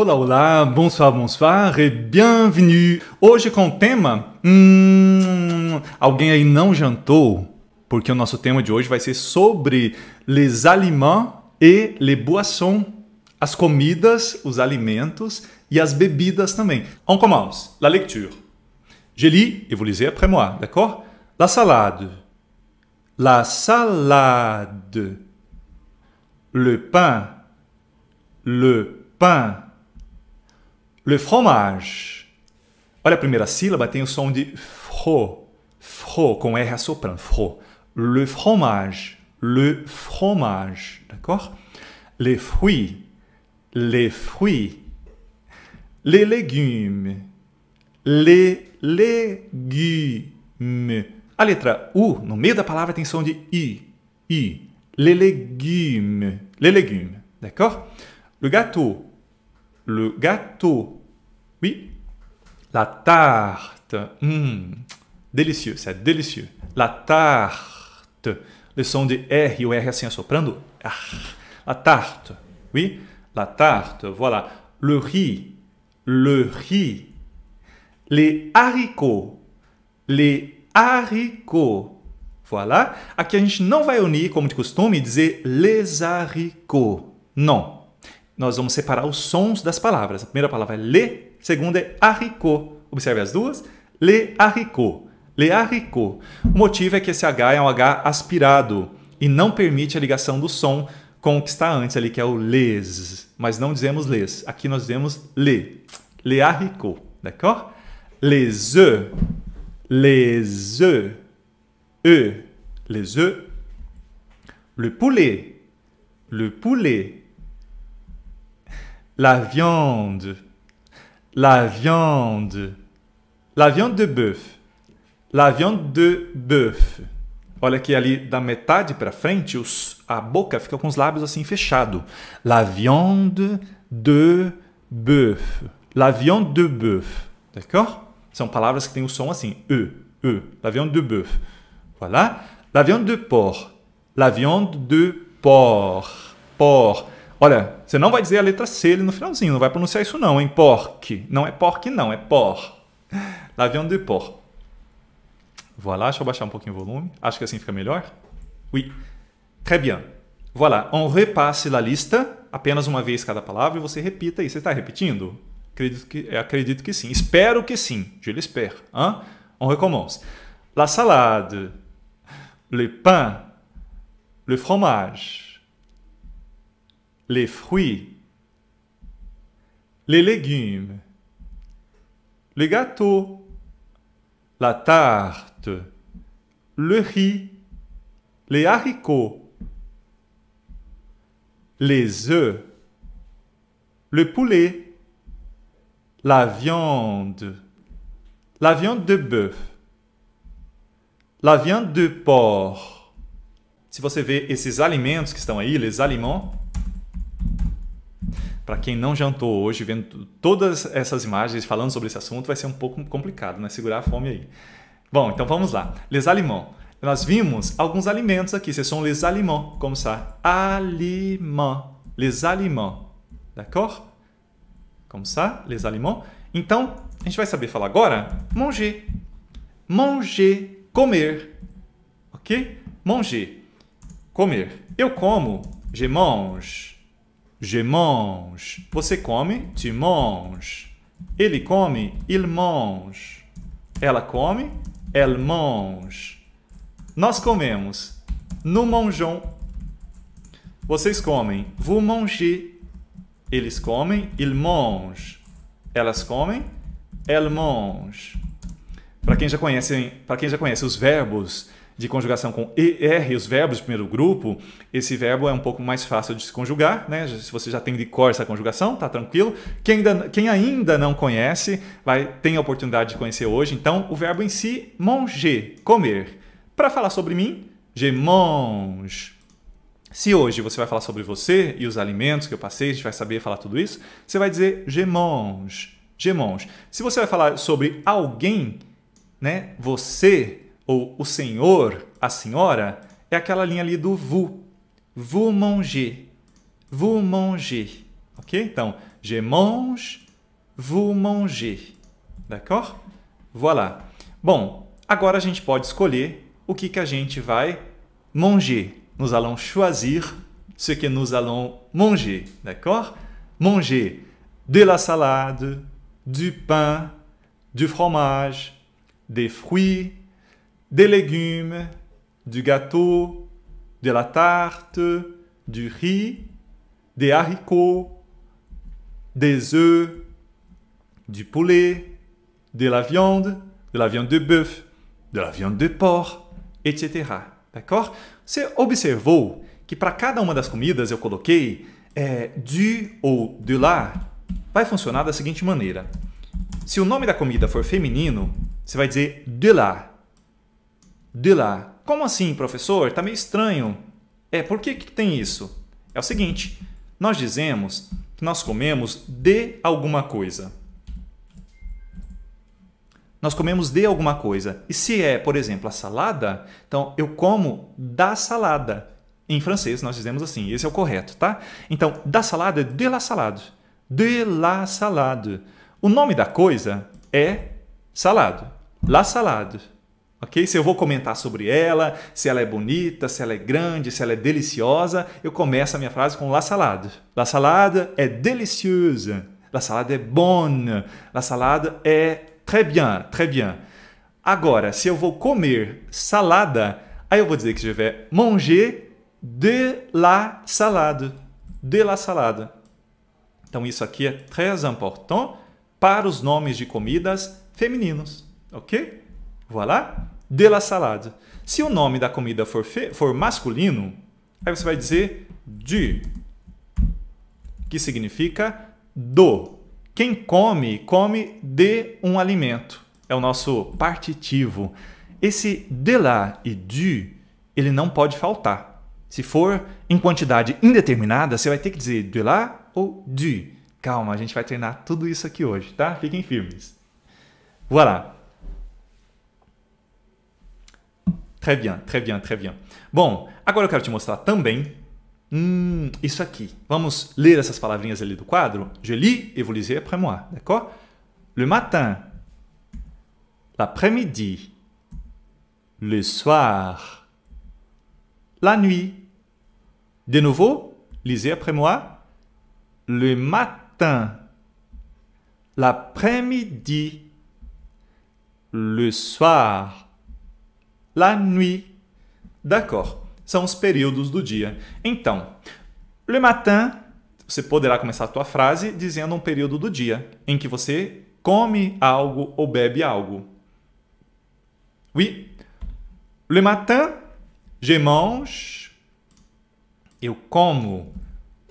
Olá, olá, bonsoir, bonsoir e bienvenue. Hoje com o tema, hum, alguém aí não jantou, porque o nosso tema de hoje vai ser sobre les aliments et les boissons, as comidas, os alimentos e as bebidas também. On commence la lecture. Je lis et vous lisez après moi, d'accord? La salade. La salade. Le pain. Le pain Le fromage. Olha a primeira sílaba, tem o som de fro, fro com R assoprando, fro. Le fromage, le fromage, d'accord? Les fruits, les fruits. Les légumes, les légumes. A letra U no meio da palavra tem som de i, i. Les légumes, les légumes, d'accord? Le gâteau, le gâteau. Oui, la tarte. Hmm, délicieux, c'est délicieux. La tarte. Le son de R et R assim assoprando. Ah. La tarte. Oui, la tarte. Voilà. Le riz. Le riz. Les haricots. Les haricots. Voilà. Aqui a gente não vai unir, comme de costume, et dire les haricots. Non. nós vamos separar os sons das palavras. A primeira palavra é le, a segunda é arricô. Observe as duas. Le arricô. Le arricô. O motivo é que esse H é um H aspirado e não permite a ligação do som com o que está antes ali, que é o les. Mas não dizemos les. Aqui nós dizemos le. Le haricot. D'accord? Les œufs. Les "e", œufs. Les Le poulet. Le poulet. La viande. La viande. La viande de bœuf. La viande de bœuf. Olha que ali da metade para frente, os, a boca fica com os lábios assim fechado. La viande de bœuf. La viande de bœuf. D'accord? São palavras que têm o som assim, e, e. La viande de bœuf. Voilà. La viande de porc. La viande de porc. Porc. Olha, você não vai dizer a letra C ali no finalzinho, não vai pronunciar isso não, hein? porque, Não é porque, não, é por. L'avion de por. Voilà, deixa eu baixar um pouquinho o volume. Acho que assim fica melhor. Oui. Très bien. Voilà, on repasse la lista apenas uma vez cada palavra e você repita aí. Você está repetindo? Acredito que, é, acredito que sim. Espero que sim. Je l'espère. Hein? On recommence. La salade, le pain, le fromage, les fruits, les légumes, Le gâteau. la tarte, le riz, les haricots, les œufs, le poulet, la viande, la viande de bœuf, la viande de porc. Se você vê esses alimentos que estão aí, les aliments, para quem não jantou hoje, vendo todas essas imagens falando sobre esse assunto, vai ser um pouco complicado, né? Segurar a fome aí. Bom, então vamos lá. Les aliments. Nós vimos alguns alimentos aqui. Vocês são les aliments. Como está? Aliments. Les aliments. D'accord? Como está? Les aliments. Então, a gente vai saber falar agora manger. Manger. Comer. Ok? Manger. Comer. Eu como. Je mange. Je mange. Você come, tu manges. Ele come, il mange. Ela come, elle mange. Nós comemos, nous mangeons. Vocês comem, vous mangez. Eles comem, il mange. Elas comem, elle mange. Para quem já conhece, para quem já conhece os verbos de conjugação com ER, os verbos do primeiro grupo, esse verbo é um pouco mais fácil de se conjugar, né? Se você já tem de cor essa conjugação, tá tranquilo. Quem ainda, quem ainda não conhece, vai tem a oportunidade de conhecer hoje. Então, o verbo em si, manger, comer. Para falar sobre mim, je mange. Se hoje você vai falar sobre você e os alimentos que eu passei, a gente vai saber falar tudo isso, você vai dizer je mange, je mange. Se você vai falar sobre alguém, né? Você ou o senhor, a senhora, é aquela linha ali do vous. Vous mangez. Vous mangez. Ok? Então, je mange, vous mangez. D'accord? Voilà. Bom, agora a gente pode escolher o que, que a gente vai manger. Nous allons choisir ce que nous allons manger. D'accord? Manger de la salade, du pain, du fromage, des fruits, des légumes, du gâteau, de la tarte, du riz, des haricots, des œufs, du poulet, de la viande, de la viande de bœuf, de la viande de porc, etc. D'accord? Você observou que para cada uma das comidas eu coloquei é, du ou de lá. Vai funcionar da seguinte maneira: se o nome da comida for feminino, você vai dizer de lá de lá. Como assim, professor? Tá meio estranho. É, por que, que tem isso? É o seguinte, nós dizemos que nós comemos de alguma coisa. Nós comemos de alguma coisa. E se é, por exemplo, a salada, então eu como da salada. Em francês nós dizemos assim, esse é o correto, tá? Então, da salada é de la salade. De la salade. O nome da coisa é salado. La salade. Ok? Se eu vou comentar sobre ela, se ela é bonita, se ela é grande, se ela é deliciosa, eu começo a minha frase com la salade. La salade é deliciosa. La salade é bonne. La salade é très bien, très bien. Agora, se eu vou comer salada, aí eu vou dizer que je vais manger de la salade. De la salade. Então isso aqui é très important para os nomes de comidas femininos, ok? Voilà de la salade. Se o nome da comida for, fe, for masculino, aí você vai dizer du, que significa do. Quem come, come de um alimento. É o nosso partitivo. Esse de lá e du, ele não pode faltar. Se for em quantidade indeterminada, você vai ter que dizer de lá ou du. Calma, a gente vai treinar tudo isso aqui hoje, tá? Fiquem firmes. Voilà. Très bien, très bien, très bien. Bon, agora eu quero te mostrar também hum, isso aqui. Vamos ler essas palavrinhas ali do quadro? Je lis et vous lisez après moi, d'accord? Le matin, l'après-midi, le soir, la nuit. De nouveau, lisez après moi. Le matin, l'après-midi, le soir, La nuit. D'accord. São os períodos do dia. Então, le matin, você poderá começar a tua frase dizendo um período do dia em que você come algo ou bebe algo. Oui. Le matin, je mange. Eu como.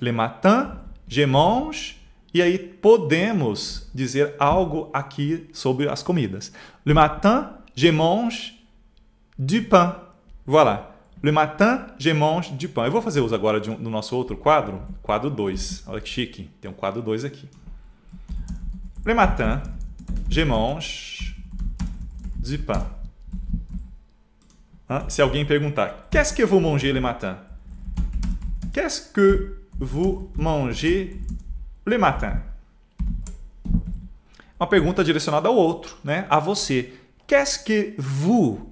Le matin, je mange. E aí podemos dizer algo aqui sobre as comidas. Le matin, je mange du pain. Voilà. Le matin, je mange du pain. Eu vou fazer uso agora de um, do nosso outro quadro, quadro 2. Olha que chique, tem um quadro 2 aqui. Le matin, je mange du pain. se alguém perguntar, qu'est-ce que vous mangez le matin? Qu'est-ce que vous mangez le matin? Uma pergunta direcionada ao outro, né? A você. Qu'est-ce que vous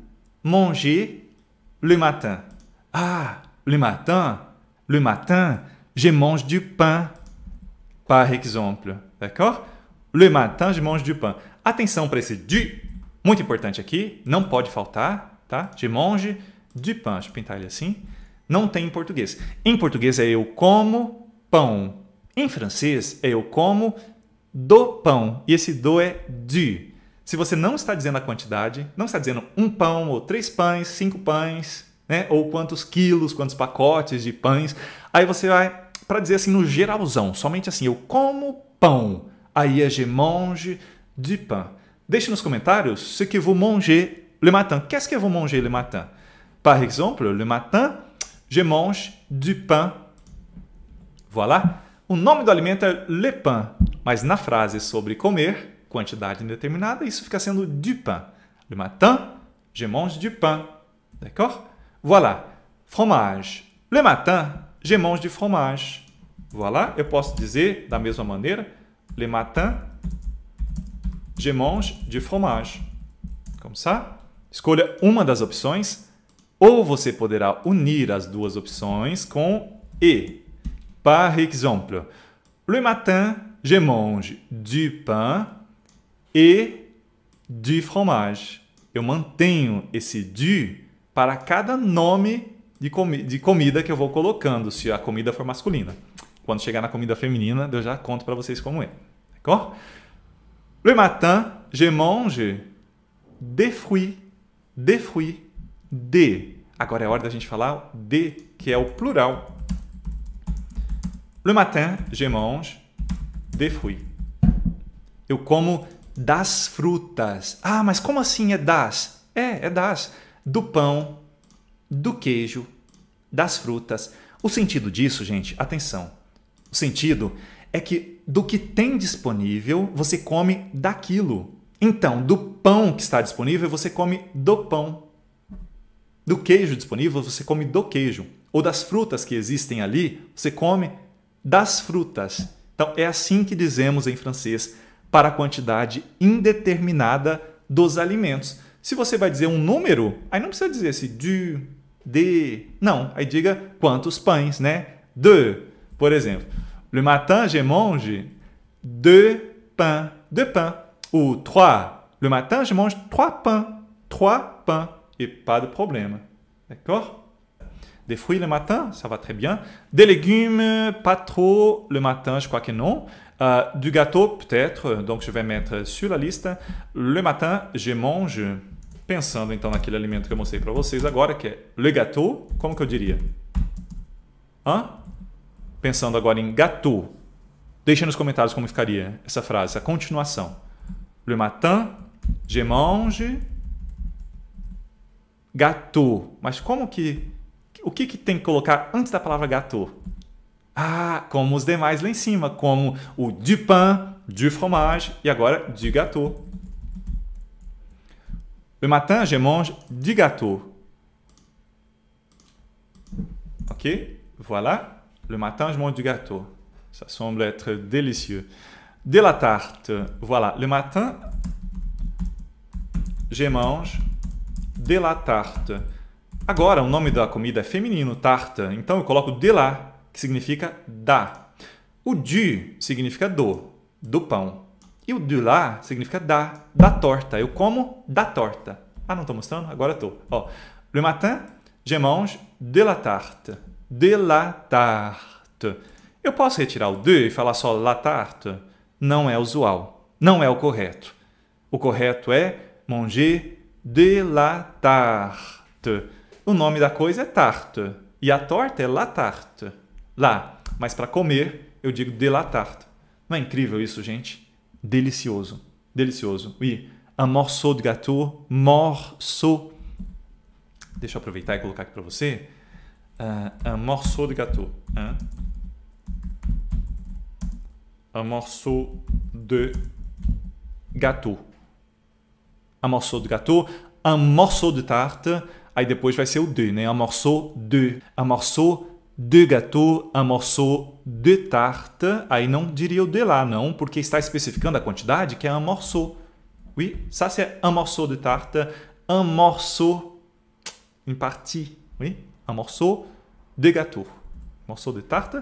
manger le matin. Ah, le matin, le matin, je mange du pain, par exemple. D'accord? Le matin, je mange du pain. Atenção para esse du, muito importante aqui, não pode faltar, tá? Je mange du pain. Deixa eu pintar ele assim. Não tem em português. Em português é eu como pão. Em francês é eu como do pão. E esse do é du. Se você não está dizendo a quantidade, não está dizendo um pão ou três pães, cinco pães, né? Ou quantos quilos, quantos pacotes de pães. Aí você vai para dizer assim no geralzão, somente assim, eu como pão. Aí é je mange du pain. Deixe nos comentários ce que vous mangez le matin. Qu'est-ce que vous mangez le matin? Par exemple, le matin, je mange du pain. Voilà. O nome do alimento é le pain, mas na frase sobre comer, quantidade indeterminada, isso fica sendo du pain. Le matin, je mange du pain. D'accord Voilà. Fromage. Le matin, je mange du fromage. Voilà. Eu posso dizer da mesma maneira. Le matin, je mange du fromage. Como ça? Escolha uma das opções ou você poderá unir as duas opções com e. Par exemple, le matin, je mange du pain e de fromage. Eu mantenho esse de para cada nome de, comi de comida que eu vou colocando, se a comida for masculina. Quando chegar na comida feminina, eu já conto para vocês como é. Tá Le matin, je mange des fruits. Des fruits. De. Agora é hora da gente falar de, que é o plural. Le matin, je mange des fruits. Eu como das frutas. Ah, mas como assim é das? É, é das. Do pão, do queijo, das frutas. O sentido disso, gente, atenção. O sentido é que do que tem disponível, você come daquilo. Então, do pão que está disponível, você come do pão. Do queijo disponível, você come do queijo. Ou das frutas que existem ali, você come das frutas. Então, é assim que dizemos em francês para a quantidade indeterminada dos alimentos. Se você vai dizer um número, aí não precisa dizer se de, de. Não, aí diga quantos pães, né? De, por exemplo. Le matin, je mange deux pains. Deux pains. Ou trois. Le matin, je mange trois pains. Trois pains. E pas de problème. D'accord Des fruits le matin, ça va très bien. Des légumes, pas trop le matin, je crois que non. Euh, du gâteau, peut-être, donc je vais mettre sur la liste. Le matin, je mange, pensando então naquele alimento que eu mostrei para vocês agora, que é le gâteau, como que eu diria? Hã? Pensando agora em gâteau. Deixa nos comentários como ficaria essa frase, a continuação. Le matin, je mange gâteau. Mas como que... O que, que tem que colocar antes da palavra gâteau? Ah, como os demais lá em cima, como o du pain, du fromage e agora du gâteau. Le matin, je mange du gâteau. Ok, voilà. Le matin, je mange du gâteau. Ça semble être délicieux. De la tarte. Voilà. Le matin, je mange de la tarte. Agora, o nome da comida é feminino, tarta. Então, eu coloco de lá que significa da. O du significa do, do pão. E o du lá significa da, da torta. Eu como da torta. Ah, não estou mostrando? Agora estou. le matin, je mange de la tarte. De la tarte. Eu posso retirar o de e falar só la tarte? Não é usual. Não é o correto. O correto é manger de la tarte. O nome da coisa é tarte. E a torta é la tarte lá, mas para comer eu digo de la tarte. Não é incrível isso, gente? Delicioso, delicioso. E un morceau de gâteau, morceau. Deixa eu aproveitar e colocar aqui para você. Uh, un morceau de gâteau. Hein? Un morceau de gâteau. Un morceau de gâteau, un morceau de tarte. Aí depois vai ser o de, né? Un morceau de. Un morceau de gâteau, un morceau de tarte. Aí não diria o de lá, não, porque está especificando a quantidade que é un morceau. Oui, ça c'est un morceau de tarte, un morceau, em partie, oui, un morceau de gâteau, morceau de tarte.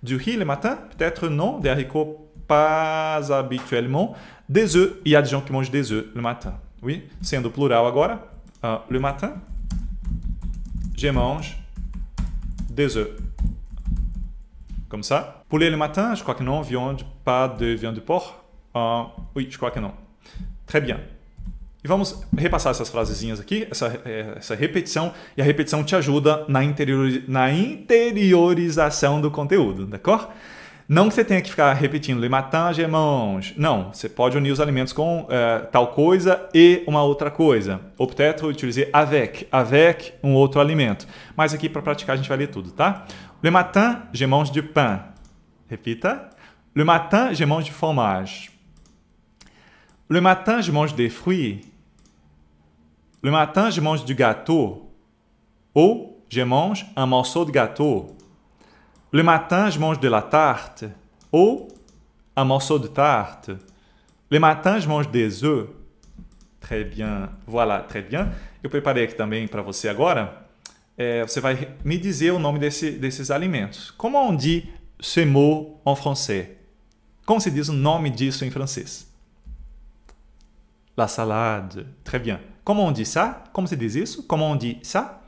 Du riz le matin, peut-être non, des haricots pas habituellement, des œufs, il y a des gens qui mangent des œufs le matin. Oui, sendo plural agora, uh, le matin, je mange des œufs. Comme ça. Poulet le matin, je crois que non. Viande, pas de viande de porc. Uh, oui, je crois que não. Très bien. E vamos repassar essas frasezinhas aqui, essa, eh, essa repetição, e a repetição te ajuda na, interior, na interiorização do conteúdo, d'accord? Não que você tenha que ficar repetindo le matin, gemons. Não, você pode unir os alimentos com eh, tal coisa e uma outra coisa. Ou peut-être avec, avec um outro alimento. Mas aqui para praticar a gente vai ler tudo, tá? Le matin, je mange du pain. Repita. Le matin, je mange du fromage. Le matin, je mange des fruits. Le matin, je mange du gâteau. Ou je mange un morceau de gâteau. Le matin, je mange de la tarte. Ou un morceau de tarte. Le matin, je mange des œufs. Très bien. Voilà, très bien. Eu preparei aqui também para você agora. É, você vai me dizer o nome desse, desses alimentos. Comment on dit ce mot en français? Comment se diz o nome disso en français? La salade. Très bien. Comment on dit ça? Comment se diz isso? Comment on dit ça?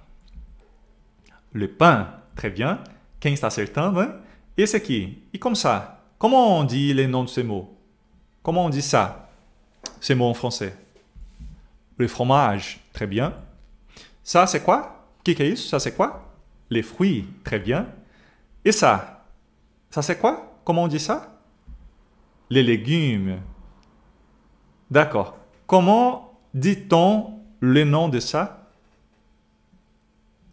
Le pain. Très bien. Quem está acertando Et hein? esse aqui. Et ça? Comment on dit le nom de ces mots? Comment on dit ça? Ces mots en français. Le fromage, très bien. Ça, c'est quoi? Qui que Ça, c'est quoi? Les fruits, très bien. Et ça? Ça, c'est quoi? Comment on dit ça? Les légumes. D'accord. Comment dit-on le nom de ça?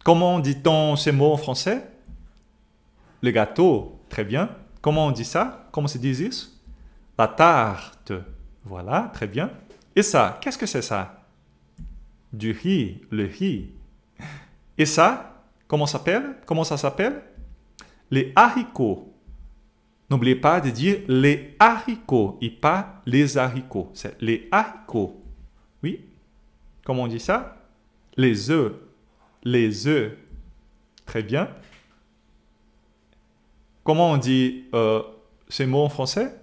Comment dit-on ces mots en français? Le gâteau, très bien. Comment on dit ça Comment se dit ça La tarte. Voilà, très bien. Et ça, qu'est-ce que c'est ça Du riz, le riz. Et ça, comment s'appelle Comment ça s'appelle Les haricots. N'oubliez pas de dire les haricots et pas les haricots. C'est les haricots. Oui Comment on dit ça Les œufs. Les œufs. Très bien. Comment on dit euh, ces mots en français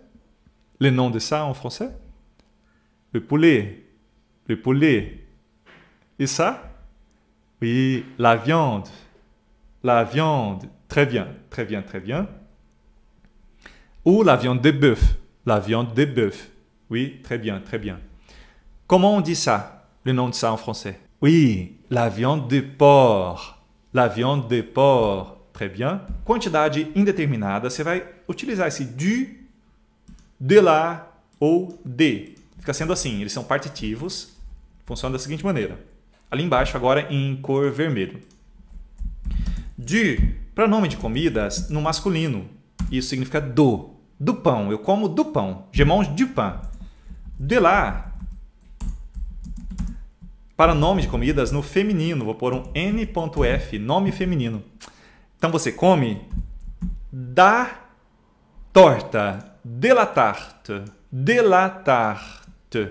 Le nom de ça en français Le poulet. Le poulet. Et ça Oui, la viande. La viande. Très bien, très bien, très bien. Ou la viande de bœuf. La viande de bœuf. Oui, très bien, très bien. Comment on dit ça Le nom de ça en français Oui, la viande de porc. La viande de porc. Très bien. Quantidade indeterminada, você vai utilizar esse du, de lá ou de. Fica sendo assim, eles são partitivos. Funciona da seguinte maneira. Ali embaixo, agora em cor vermelho. Du, para nome de comidas, no masculino. Isso significa do. Do pão. Eu como do pão. Je mange du pain. De lá, para nome de comidas, no feminino, vou pôr um N.F, nome feminino. Então você come da torta, de la tarte, de la tarte,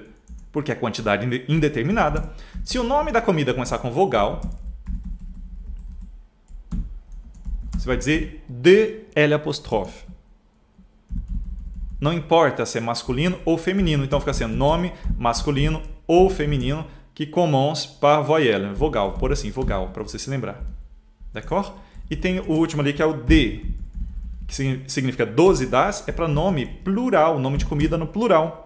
porque é quantidade indeterminada. Se o nome da comida começar com vogal, você vai dizer de L apostrofe. Não importa se é masculino ou feminino, então fica assim, nome masculino ou feminino que commence par voyelle, vogal, por assim, vogal, para você se lembrar. D'accord? E tem o último ali que é o D, que significa 12 das, é para nome plural, nome de comida no plural.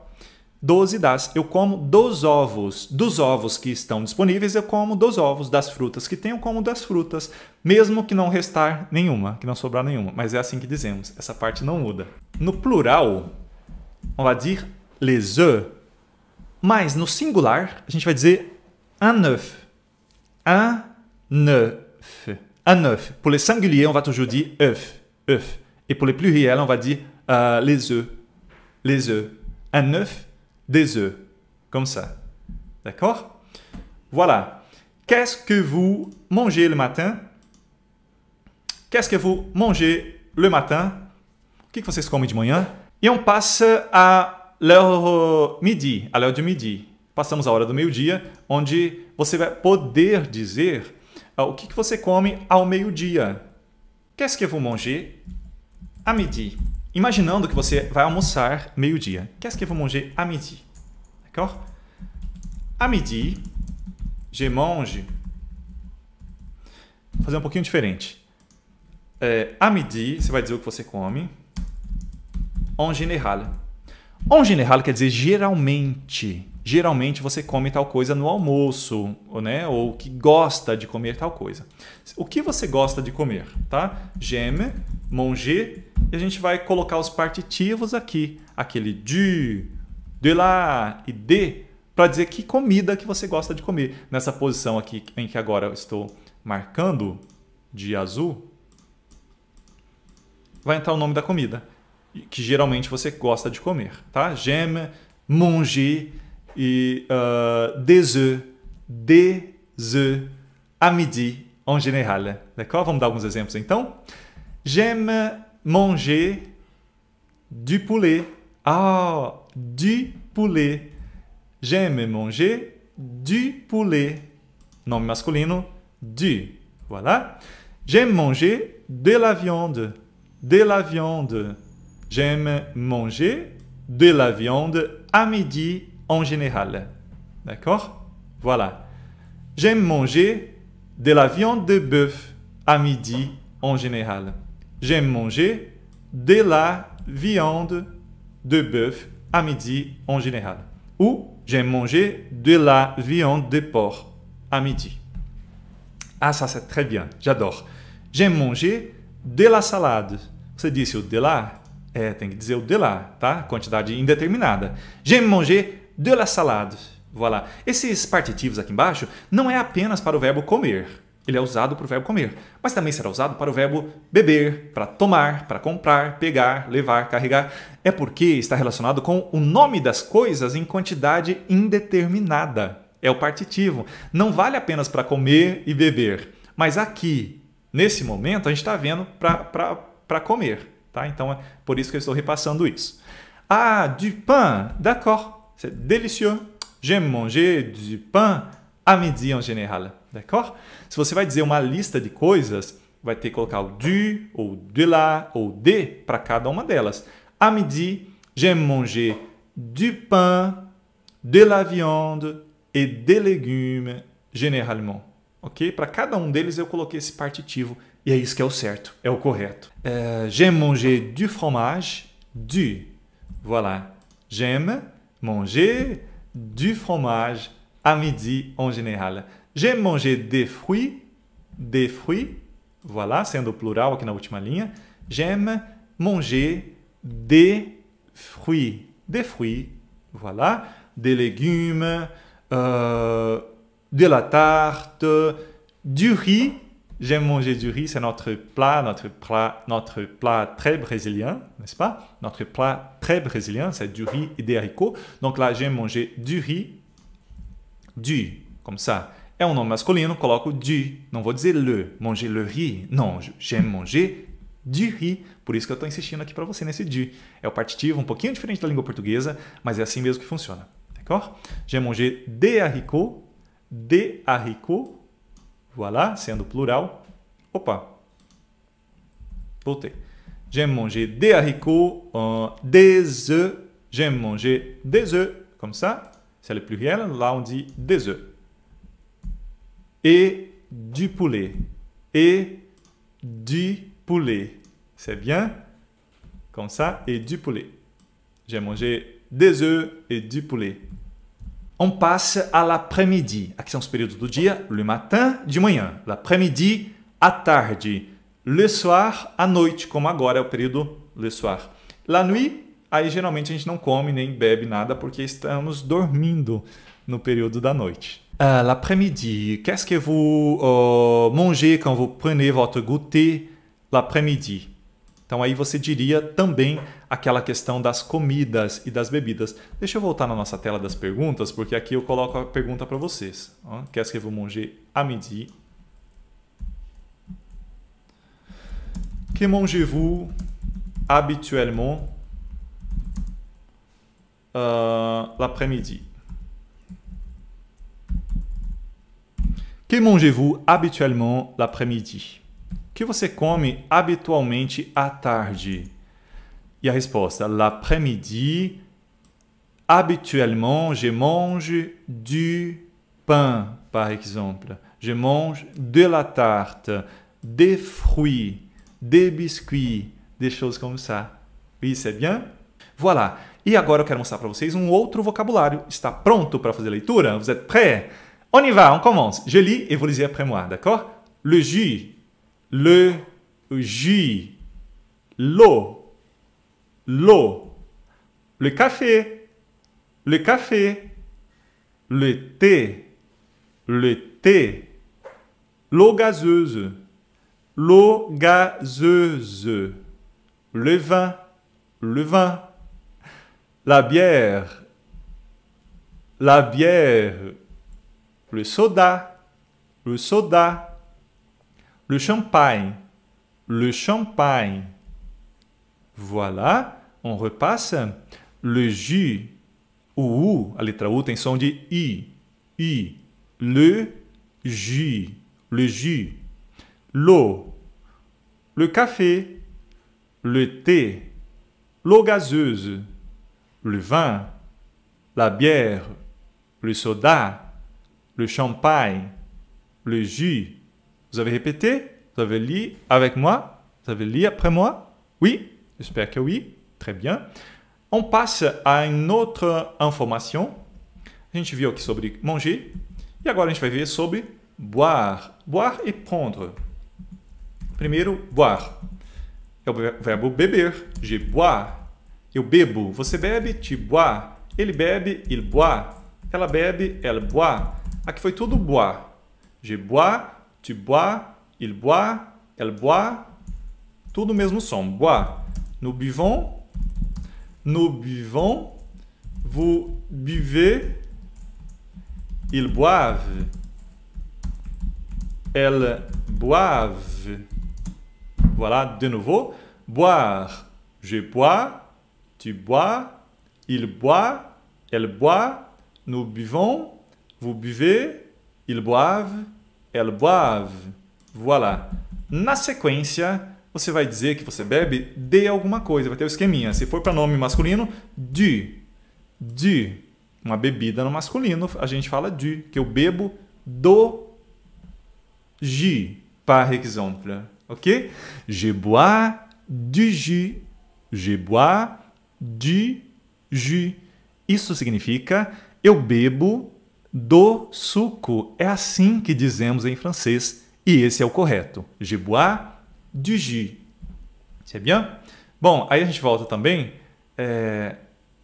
12 das. Eu como dos ovos. Dos ovos que estão disponíveis, eu como dos ovos. Das frutas que tenho, eu como das frutas. Mesmo que não restar nenhuma, que não sobrar nenhuma. Mas é assim que dizemos. Essa parte não muda. No plural, on va dire les œufs. Mas no singular, a gente vai dizer un œuf. Un œuf. un œuf. Pour les singuliers, on va toujours dire œuf, œuf. Et pour les pluriels, on va dire euh, les œufs, les œufs. Un œuf, des œufs. Comme ça. D'accord Voilà. Qu'est-ce que vous mangez le matin Qu'est-ce que vous mangez le matin Qu'est-ce que vocês comem de manhã? Hein? Et on passe à l'heure euh, midi, à l'heure du midi. passons à hora do meio-dia, onde você vai poder Ah, o que, que você come ao meio-dia? Qu'est-ce que vous mangez à midi? Imaginando que você vai almoçar meio-dia. Qu'est-ce que vous mangez à midi? D'accord? À midi, je mange. Vou fazer um pouquinho diferente. É, eh, à midi, você vai dizer o que você come. En général. En général quer dizer geralmente geralmente você come tal coisa no almoço, ou, né? Ou que gosta de comer tal coisa. O que você gosta de comer, tá? Gême, manger, e a gente vai colocar os partitivos aqui, aquele de, de lá e de, para dizer que comida que você gosta de comer. Nessa posição aqui em que agora eu estou marcando de azul, vai entrar o nome da comida que geralmente você gosta de comer, tá? Gême, manger et euh, des œufs, des œufs à midi en général. D'accord? Vamos dar alguns exemplos então. J'aime manger du poulet. Ah, du poulet. J'aime manger du poulet. Nome masculino, du. Voilà. J'aime manger de la viande. De la viande. J'aime manger de la viande à midi en général. D'accord Voilà. J'aime manger de la viande de bœuf à midi en général. J'aime manger de la viande de bœuf à midi en général. Ou j'aime manger de la viande de porc à midi. Ah, ça c'est très bien, j'adore. J'aime manger de la salade. Você disse o de là. É, tem que dizer de là, tá? Quantidade indeterminada. J'aime manger de la salade. Voilà. Esses partitivos aqui embaixo não é apenas para o verbo comer. Ele é usado para o verbo comer, mas também será usado para o verbo beber, para tomar, para comprar, pegar, levar, carregar. É porque está relacionado com o nome das coisas em quantidade indeterminada. É o partitivo. Não vale apenas para comer e beber. Mas aqui, nesse momento, a gente está vendo para comer. Tá? Então é por isso que eu estou repassando isso. Ah, du pain, d'accord. C'est délicieux. J'aime manger du pain à midi en général. D'accord? Se você vai dizer uma lista de coisas, vai ter que colocar o du, ou de lá, ou de para cada uma delas. À midi, j'aime manger du pain, de la viande et des légumes, généralement. Ok? Para cada um deles eu coloquei esse partitivo e é isso que é o certo, é o correto. Uh, j'aime manger du fromage, du. Voilà. J'aime manger du fromage à midi en général. J'aime manger des fruits, des fruits, voilà, sendo plural aqui na última linha. J'aime manger des fruits, des fruits, voilà, des légumes, euh, de la tarte, du riz, J'aime manger du riz, c'est notre plat, notre plat, notre plat très brésilien, n'est-ce pas Notre plat très brésilien, c'est du riz et des haricots. Donc là, j'aime manger du riz, du, comme ça. É un nom masculino, coloco du Não vou dire le, manger le riz. Non, j'aime manger du riz. pour isso que eu estou insistindo aqui para você nesse du. É o partitivo, um pouquinho diferente da língua portuguesa, mas é assim mesmo que funciona. D'accord? J'aime manger des haricots, des haricots, voilà, sendo plural. Opa! Voltei. J'aime manger des haricots, des œufs. J'aime manger des œufs. Comme ça, c'est le pluriel. Là, on dit des œufs. Et du poulet. Et du poulet. C'est bien? Comme ça, et du poulet. J'aime mangé des œufs et du poulet. on passe à l'après-midi. Aqui são os períodos do dia, le matin, de manhã, l'après-midi, à tarde, le soir, à noite, como agora é o período le soir. La nuit, aí geralmente a gente não come nem bebe nada porque estamos dormindo no período da noite. Uh, l'après-midi, qu'est-ce que vous uh, mangez quand vous prenez votre goûter l'après-midi? Então aí você diria também aquela questão das comidas e das bebidas. Deixa eu voltar na nossa tela das perguntas, porque aqui eu coloco a pergunta para vocês. Quer ce que vou mangez à Que mangez-vous habituellement uh, l'après-midi? Que mangez-vous habituellement l'après-midi? O que você come habitualmente à tarde? La réponse, l'après-midi, habituellement, je mange du pain, par exemple. Je mange de la tarte, des fruits, des biscuits, des choses comme ça. Oui, c'est bien? Voilà. et agora eu quero mostrar para vocês um outro vocabulário. Está pronto para fazer a leitura? Vous êtes prêts? On y va, on commence. Je lis et vous lisez après moi, d'accord? Le jus, le jus, l'eau, l'eau, le café, le café, le thé, le thé, l'eau gazeuse, l'eau gazeuse, le vin, le vin, la bière, la bière, le soda, le soda, le champagne, le champagne. Voilà on repasse. Le J, ou » U, a letra U tem de I. I. Le J. Le J. L'eau. Le café. Le thé. L'eau gazeuse. Le vin. La bière. Le soda. Le champagne. Le jus. Vous avez répété Vous avez lu avec moi Vous avez lu après moi Oui J'espère que oui. Très bien. On passe a uma outra informação. A gente viu aqui sobre manger. E agora a gente vai ver sobre boire. Boire e prendre. Primeiro, boire. É o verbo beber. Je bois. Eu bebo. Você bebe, tu bois. Ele bebe, il boit. Ela bebe, elle boit. Aqui foi tudo boar. Je bois, tu bois, il boit, elle boit. Tudo o mesmo som. boar. Nous buvons, Nous buvons, vous buvez, ils boivent, elles boivent. Voilà, de nouveau, boire. Je bois, tu bois, il boit, elle boit, nous buvons, vous buvez, ils boivent, elles boivent. Voilà. Na sequência, você vai dizer que você bebe de alguma coisa, vai ter o um esqueminha. Se for para nome masculino, de. De. Uma bebida no masculino, a gente fala de, que eu bebo do g. par exemple. OK Je bois du jus. Je bois du Isso significa eu bebo do suco. É assim que dizemos em francês e esse é o correto. Je bois du jus. C'est bien? Bom, aí a gente volta também é,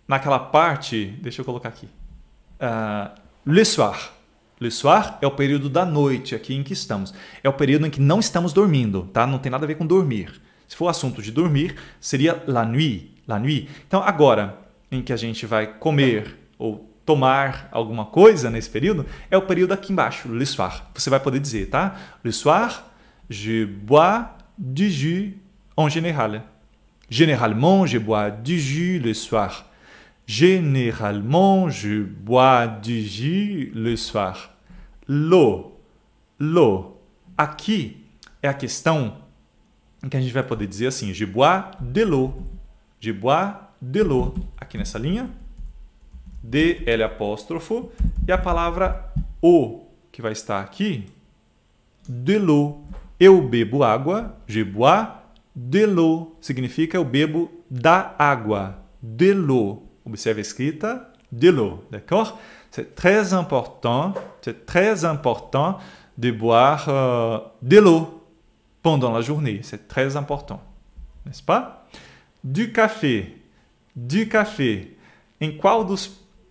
naquela parte. Deixa eu colocar aqui. Uh, le soir. Le soir é o período da noite aqui em que estamos. É o período em que não estamos dormindo, tá? Não tem nada a ver com dormir. Se for assunto de dormir, seria la nuit. La nuit. Então, agora em que a gente vai comer ou tomar alguma coisa nesse período, é o período aqui embaixo, le soir. Você vai poder dizer, tá? Le soir, je bois du jus en général. Généralement, je bois du jus le soir. Généralement, je bois du jus le soir. L'eau, l'eau. Aqui é a questão em que a gente vai poder dizer assim, je bois de l'eau. Je bois de l'eau. Aqui nessa linha, d l apóstrofo e a palavra o que vai estar aqui, de l'eau Eu bebo água, je bois de l'eau. Significa eu bebo da água, de l'eau. Observe a escrita, de l'eau, d'accord C'est très important, c'est très important de boire euh, de l'eau pendant la journée, c'est très important, n'est-ce pas Du café, du café, En qual dos,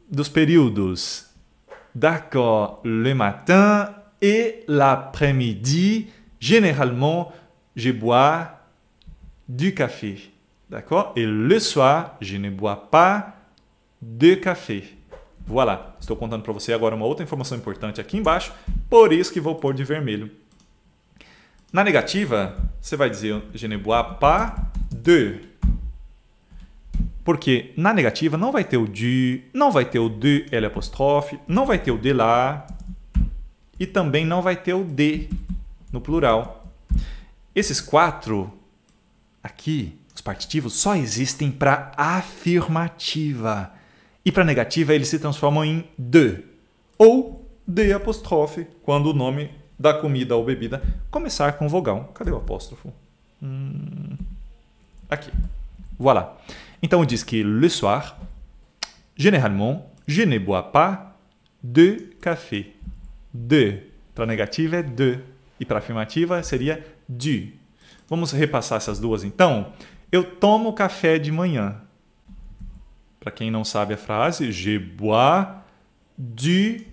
dos períodos D'accord, le matin et l'après-midi, Généralement, je bois du café. D'accord Et le soir, je ne bois pas de café. Voilà, estou contando para você agora uma outra informação importante aqui embaixo, por isso que vou pôr de vermelho. Na negativa, você vai dizer je ne bois pas de. Porque na negativa não vai ter o de, não vai ter o de L não vai ter o de lá e também não vai ter o de no plural. Esses quatro aqui, os partitivos, só existem para afirmativa. E para negativa, eles se transformam em de ou de apostrofe quando o nome da comida ou bebida começar com vogal. Cadê o apóstrofo? Hum, aqui. Voilà. Então diz que le soir, généralement, je ne bois pas de café. De. Para negativa é de e para afirmativa seria de. Vamos repassar essas duas então? Eu tomo café de manhã. Para quem não sabe a frase, je bois du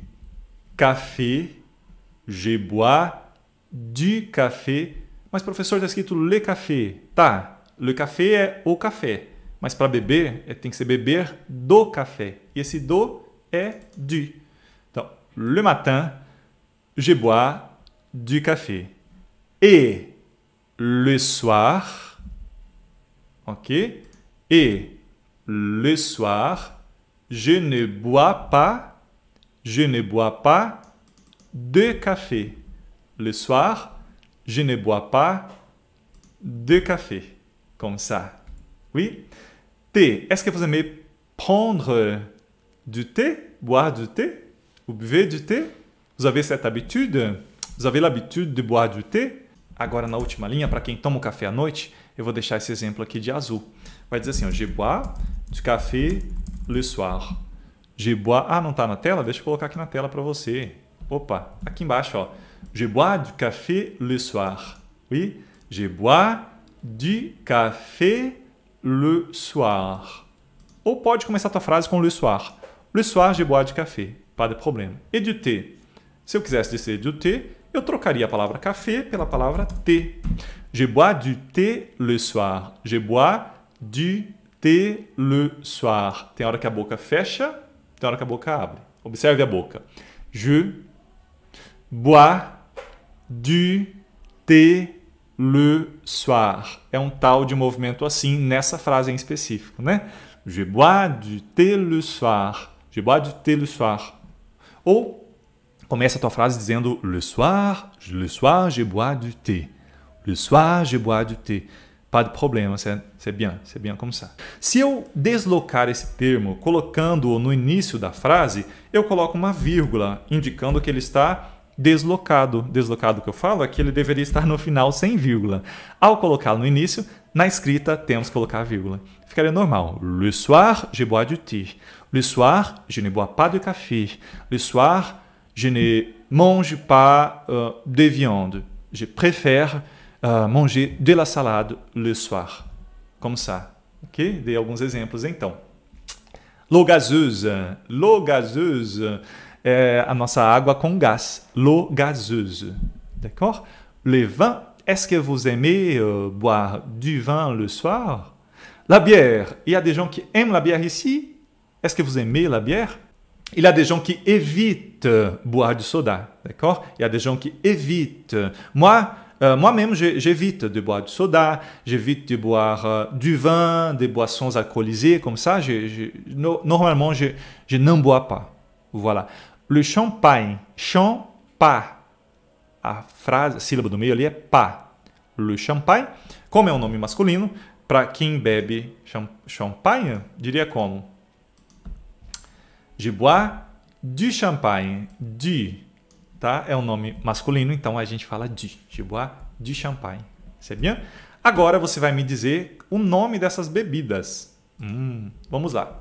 café. Je bois du café. Mas professor, está escrito le café. Tá, le café é o café. Mas para beber, é, tem que ser beber do café. E esse do é du. Então, le matin, je bois du café. Et le soir, ok, et le soir, je ne bois pas, je ne bois pas de café. Le soir, je ne bois pas de café. Comme ça. Oui. Thé. Est-ce que vous aimez prendre du thé, boire du thé, ou buvez du thé? Vous avez cette habitude? Vous avez l'habitude de boire du thé? Agora, na última linha, para quem toma o café à noite, eu vou deixar esse exemplo aqui de azul. Vai dizer assim, je bois du café le soir. Je bois... Ah, não está na tela? Deixa eu colocar aqui na tela para você. Opa, aqui embaixo, ó. Je bois du café le soir. Oui, je bois du café le soir. Ou pode começar a tua frase com le soir. Le soir, je bois du café. Pas de problema. Et du thé. Se eu quisesse dizer du thé, eu trocaria a palavra café pela palavra thé. Je bois du thé le soir. Je bois du thé le soir. Tem hora que a boca fecha, tem hora que a boca abre. Observe a boca. Je bois du thé le soir. É um tal de movimento assim nessa frase em específico, né? Je bois du thé le soir. Je bois du thé le soir. Ou Começa a tua frase dizendo Le soir, le soir je bois du thé. Le soir je bois du thé. Pas de problema, c'est é, é bien, c'est é bien comme ça. Se eu deslocar esse termo colocando-o no início da frase, eu coloco uma vírgula indicando que ele está deslocado. Deslocado que eu falo é que ele deveria estar no final sem vírgula. Ao colocá-lo no início, na escrita temos que colocar a vírgula. Ficaria normal. Le soir, je bois du thé. Le soir, je ne bois pas de café. Le soir, Je ne mange pas euh, de viande. Je préfère euh, manger de la salade le soir. Comme ça. Ok? Des alguns exemples, então. L'eau gazeuse. L'eau gazeuse é a nossa água com L'eau gazeuse. D'accord? Le vin. Est-ce que vous aimez euh, boire du vin le soir? La bière. Il y a des gens qui aiment la bière ici? Est-ce que vous aimez la bière? Il y a des gens qui évitent boire du soda, d'accord Il y a des gens qui évitent. Moi, euh, moi-même, j'évite de boire du soda, j'évite de boire euh, du vin, des boissons alcoolisées, comme ça. Je, je, no, normalement, je, je n'en bois pas. Voilà. Le champagne, champa. A frase, a sílaba do meio ali é pa. Le champagne, como é um nome masculino, para quem bebe champanhe, diria como? de bois du champagne. de, tá? É um nome masculino, então a gente fala de. De bois du champagne. C'est é bien? Agora você vai me dizer o nome dessas bebidas. Hum, vamos lá.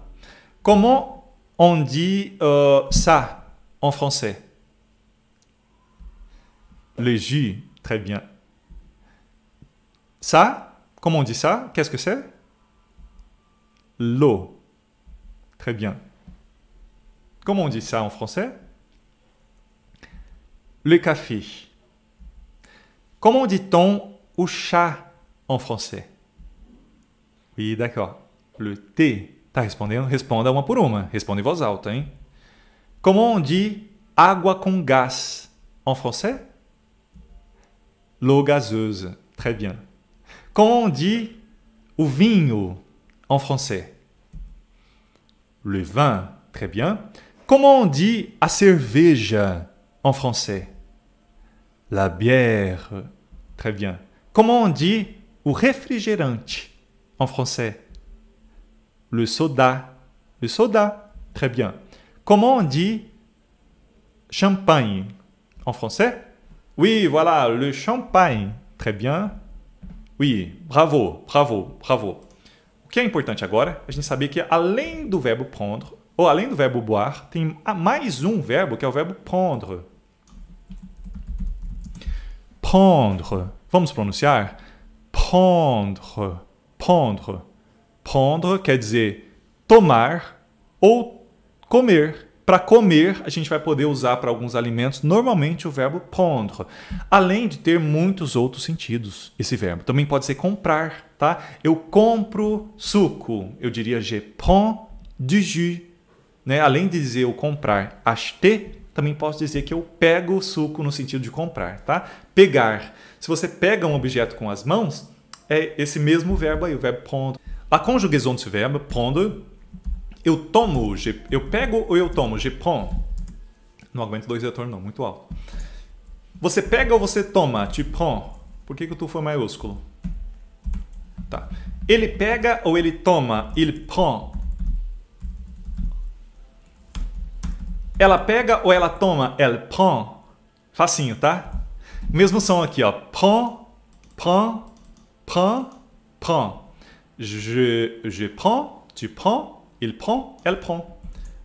Como on dit uh, ça en français? Le jus. Très bien. Ça, comment on dit ça Qu'est-ce que c'est L'eau. Très bien. Comment on dit ça en français Le café. Comment dit-on au chat en français Oui, d'accord. Le thé. Tá respondendo? Responda uma por une. Responde em voz alta, hein? Comment on dit água com gaz en français L'eau gazeuse. Très bien. Comment on dit au vinho en français Le vin. Très bien. Comment on dit à cerveja en français La bière. Très bien. Comment on dit o refrigerante en français Le soda. Le soda. Très bien. Comment on dit champagne en français Oui, voilà, le champagne. Très bien. Oui, bravo, bravo, bravo. O que é importante agora? A gente sabia que além do verbo prendre, Ou além do verbo boire, tem mais um verbo que é o verbo prendre. Prendre. Vamos pronunciar? Prendre. Prendre. Prendre quer dizer tomar ou comer. Para comer, a gente vai poder usar para alguns alimentos normalmente o verbo prendre, além de ter muitos outros sentidos esse verbo. Também pode ser comprar, tá? Eu compro suco. Eu diria je prends du jus né? Além de dizer eu comprar acheter, também posso dizer que eu pego o suco no sentido de comprar, tá? Pegar. Se você pega um objeto com as mãos, é esse mesmo verbo aí, o verbo pondo. A conjugação desse verbo, pondo, eu tomo, eu pego ou eu tomo, je prends. Não aguento dois retornos não, muito alto. Você pega ou você toma, je prends. Por que, que o tu foi maiúsculo? Tá. Ele pega ou ele toma, il prend. Ela pega ou ela toma? ela prende Facinho, tá? Mesmo som aqui, ó. Prend, prend, prend, prend. Je, je prends, tu prends, il prend, elle prend.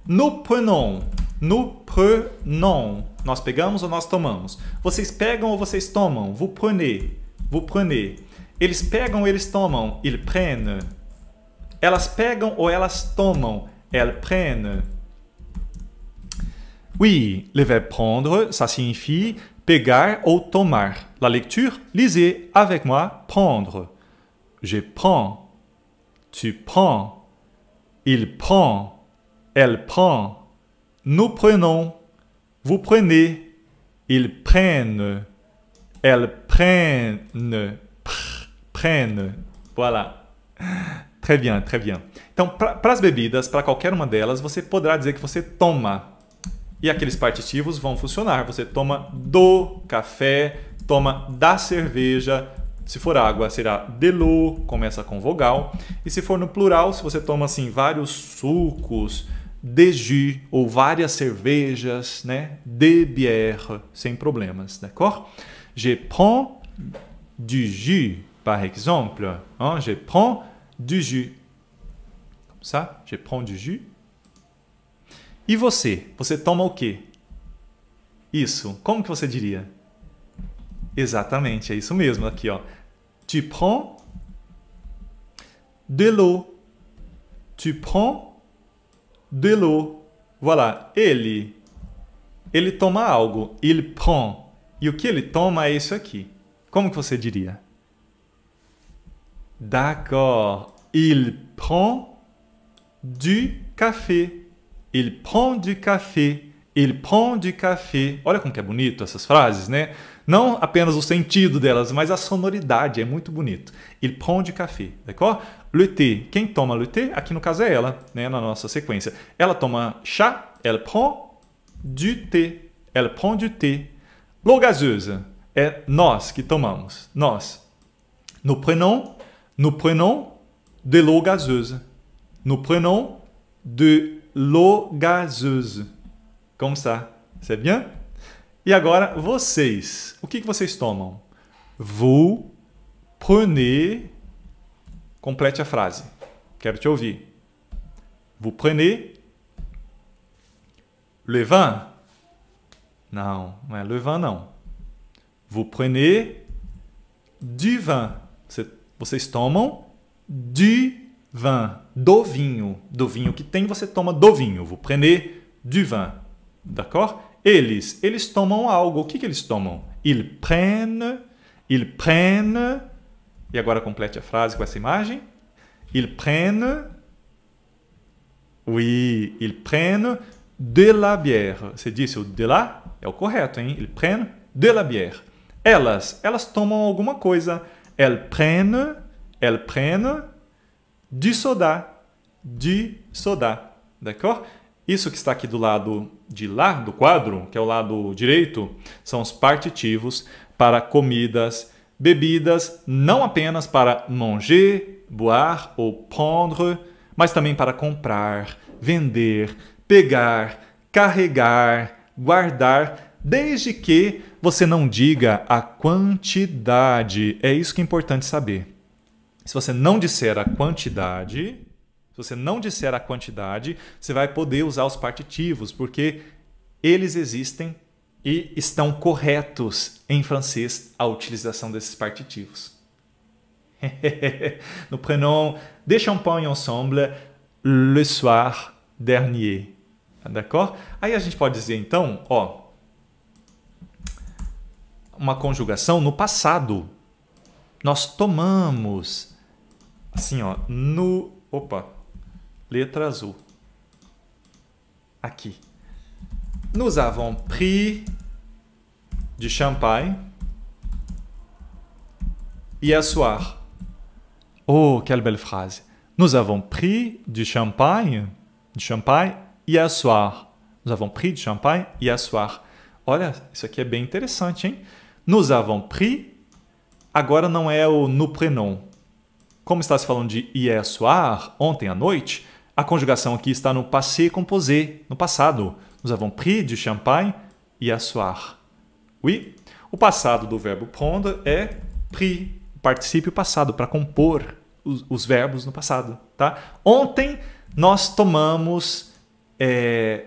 Nous prenons. Nous prenons. Nós pegamos ou nós tomamos. Vocês pegam ou vocês tomam? Vous prenez. Vous prenez. Eles pegam ou eles tomam? Ils prennent. Elas pegam ou elas tomam? Elles prennent. Oui, le verbe prendre, ça signifie pegar ou tomar. La lecture, lisez avec moi prendre. Je prends. Tu prends. Il prend. Elle prend. Nous prenons. Vous prenez. Ils prennent. Elles prennent. prennent. Voilà. Très bien, très bien. Então, para as bebidas, para qualquer uma delas, você poderá dizer que você toma. e aqueles partitivos vão funcionar. Você toma do café, toma da cerveja, se for água, será delu, começa com vogal. E se for no plural, se você toma assim vários sucos, de jus, ou várias cervejas, né? De bière, sem problemas, d'accord? Je prends du jus, par exemple. Hein? Je prends du jus. Comme ça, je prends du jus. E você? Você toma o quê? Isso. Como que você diria? Exatamente, é isso mesmo aqui, ó. Tu prends de l'eau. Tu prends de l'eau. Voilà, ele ele toma algo, il prend. E o que ele toma é isso aqui. Como que você diria? D'accord. Il prend du café. Il pão de café. Il pão de café. Olha como que é bonito essas frases, né? Não apenas o sentido delas, mas a sonoridade é muito bonito. Il pão de café, d'accord? Le thé. Quem toma le thé? Aqui no caso é ela, né? Na nossa sequência. Ela toma chá. Elle prend du thé. Elle prend du thé. L'eau gazeuse. É nós que tomamos. Nós. No prenom. No prenom de l'eau gazeuse. Nous de l'eau como está? C'est é bien? E agora, vocês. O que, que vocês tomam? Vous prenez. Complete a frase. Quero te ouvir. Vous prenez. Le vin. Não, não é le vin, não. Vous prenez du vin. Vocês tomam du vin do vinho. Do vinho que tem, você toma do vinho. Vous prenez du vin. D'accord? Eles, eles tomam algo. O que, que eles tomam? Ils prennent, ils prennent. E agora complete a frase com essa imagem. Ils prennent. Oui, ils prennent de la bière. Você disse o de la é o correto, hein? Ils prennent de la bière. Elas, elas tomam alguma coisa. Elles prennent, elles prennent dissodar, dissodar, d'accord? Isso que está aqui do lado de lá do quadro, que é o lado direito, são os partitivos para comidas, bebidas, não apenas para manger, boire ou prendre, mas também para comprar, vender, pegar, carregar, guardar, desde que você não diga a quantidade. É isso que é importante saber se você não disser a quantidade, se você não disser a quantidade, você vai poder usar os partitivos, porque eles existem e estão corretos em francês a utilização desses partitivos. no prénom de champagnes ensemble le soir dernier. D'accord? Aí a gente pode dizer então, ó, uma conjugação no passado. Nós tomamos assim, ó, no, opa, letra azul. Aqui. Nous avons pris de champanhe à soir. Oh, quelle belle phrase. Nous avons pris du champagne, du champagne hier soir. Nous avons pris de champagne à soir. Olha, isso aqui é bem interessante, hein? Nous avons pris. Agora não é o no prénom, como está se falando de ier soir, ontem à noite, a conjugação aqui está no passé composé, no passado. Nous avons pris du champagne hier soir. Oui, o passado do verbo prendre é pris, o particípio passado, para compor os, os, verbos no passado. Tá? Ontem nós tomamos é,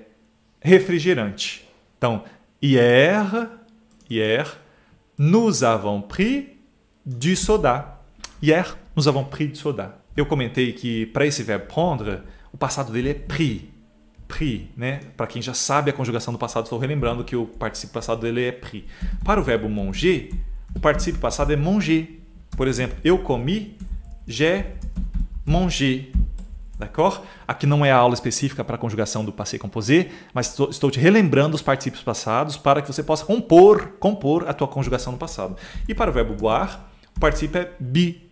refrigerante. Então, hier, hier, nous avons pris du soda. Hier, Nous avons pris de soldar. Eu comentei que para esse verbo prendre, o passado dele é pri. Pri, né? Para quem já sabe a conjugação do passado, estou relembrando que o participio passado dele é pri. Para o verbo manger, o participio passado é manger. Por exemplo, eu comi, j'ai mangé. D'accord? Aqui não é a aula específica para a conjugação do passé composé, mas estou te relembrando os participios passados para que você possa compor, compor a tua conjugação no passado. E para o verbo boar o participio é bi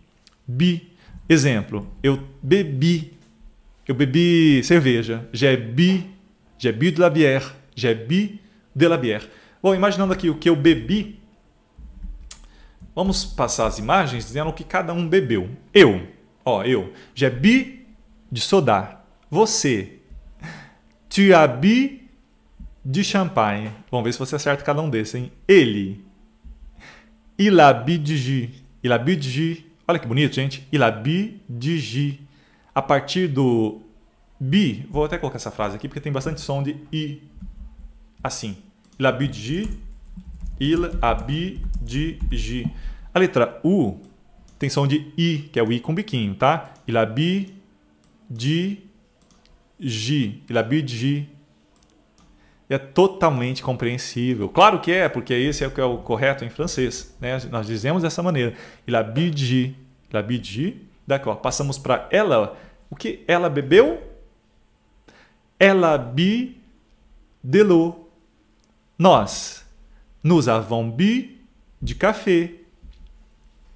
bi. Exemplo, eu bebi. Eu bebi cerveja. J'ai bu, j'ai bu de la bière. J'ai é de la bière. Bom, imaginando aqui o que eu bebi, vamos passar as imagens dizendo o que cada um bebeu. Eu, ó, eu, j'ai é de soda. Você, tu as de champanhe. Vamos ver se você acerta cada um desses, hein? Ele, il a de jus. Il a bu de jus. Olha que bonito, gente. Il a A partir do bi, vou até colocar essa frase aqui porque tem bastante som de i. Assim. Il a bidigi. Il a letra u tem som de i, que é o i com biquinho, tá? Il a bidigi. Il e é totalmente compreensível. Claro que é, porque esse é o que é o correto em francês. Né? Nós dizemos dessa maneira. Il a bidi. Il a bidi. D'accord. Passamos para ela. O que ela bebeu? Ela bi de l'eau. Nós. Nous avons bu de café.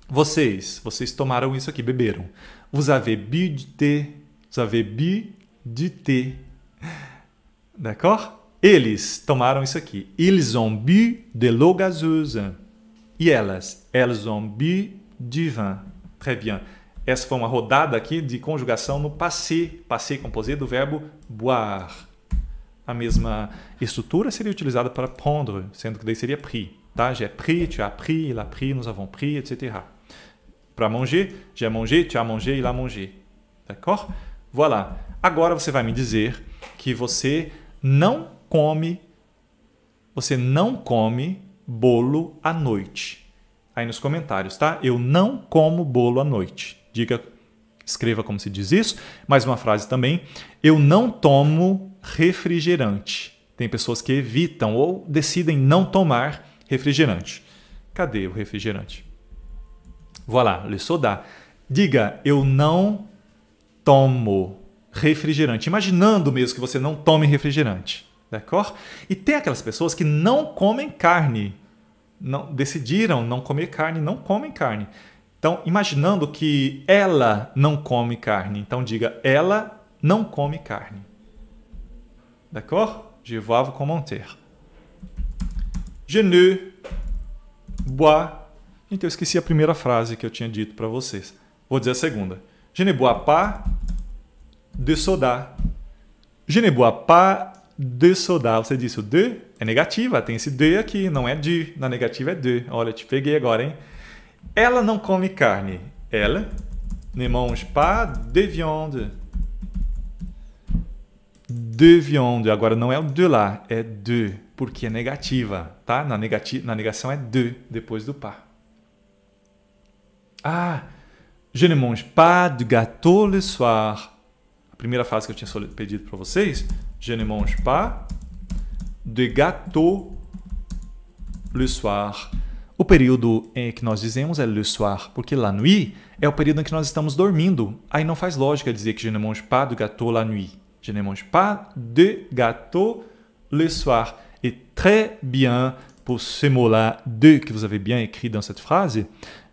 Vocês. Vocês tomaram isso aqui, beberam. Vous avez bu de thé. Vous avez bu de thé. D'accord? Eles tomaram isso aqui. Ils ont bu de l'eau gazeuse. E elas, elles ont bu du vin. Très bien. Essa foi uma rodada aqui de conjugação no passé, passé composé do verbo boire. A mesma estrutura seria utilizada para prendre, sendo que daí seria pris. Tá? J'ai é pris, tu as pris, il a pris, nous avons pris, etc. Para manger, j'ai é mangé, tu as mangé, il a mangé. D'accord? Voilà. Agora você vai me dizer que você não come, você não come bolo à noite. Aí nos comentários, tá? Eu não como bolo à noite. Diga, escreva como se diz isso. Mais uma frase também. Eu não tomo refrigerante. Tem pessoas que evitam ou decidem não tomar refrigerante. Cadê o refrigerante? Voilà, le soda. Diga, eu não tomo refrigerante. Imaginando mesmo que você não tome refrigerante. D'accord? E tem aquelas pessoas que não comem carne. Não, decidiram não comer carne, não comem carne. Então, imaginando que ela não come carne. Então, diga, ela não come carne. D'accord? Je com vous commenter. Je ne bois. Então, eu esqueci a primeira frase que eu tinha dito para vocês. Vou dizer a segunda. Je ne bois pas de soda. Je ne bois pas de soda Você disse o de é negativa, tem esse de aqui, não é de. Na negativa é de. Olha, te peguei agora, hein? Ela não come carne. Ela ne né, mange pas de viande. De viande. Agora não é o de lá, é de, porque é negativa, tá? Na, negati na negação é de, depois do pa. Ah, je ne mange pas de gâteau le soir. A primeira frase que eu tinha pedido para vocês Je ne mange pas de gâteau le soir. O período em que nós dizemos é le soir, porque la nuit é o período em que nós estamos dormindo. Aí não faz lógica dizer que je ne mange pas de gâteau la nuit. Je ne mange pas de gâteau le soir. Et très bien pour ce mot-là, de, que vous avez bien écrit dans cette phrase,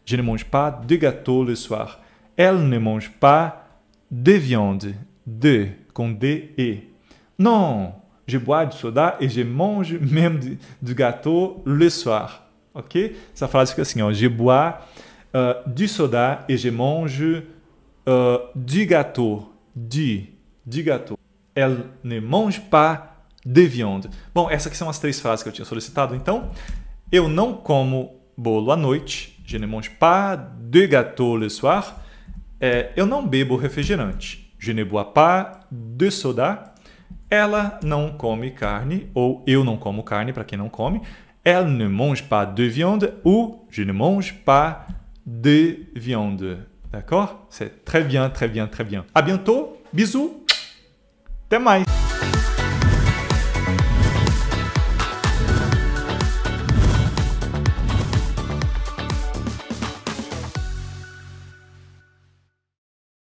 je ne mange pas de gâteau le soir. Elle ne mange pas de viande. De, com D, E. Non, je bois du soda et je mange même du, du gâteau le soir. Ok? Essa frase fica assim, ó. Je bois uh, du soda et je mange uh, du gâteau. Du, du gâteau. Elle ne mange pas de viande. Bom, essas aqui são as três frases que eu tinha solicitado. Então, eu não como bolo à noite. Je ne mange pas de gâteau le soir. É, eu não bebo refrigerante. Je ne bois pas de soda ela não come carne, ou eu não como carne, para quem não come. Elle ne mange pas de viande, ou je ne mange pas de viande. D'accord C'est très bien, très bien, très bien. À bientôt, bisous, até mais!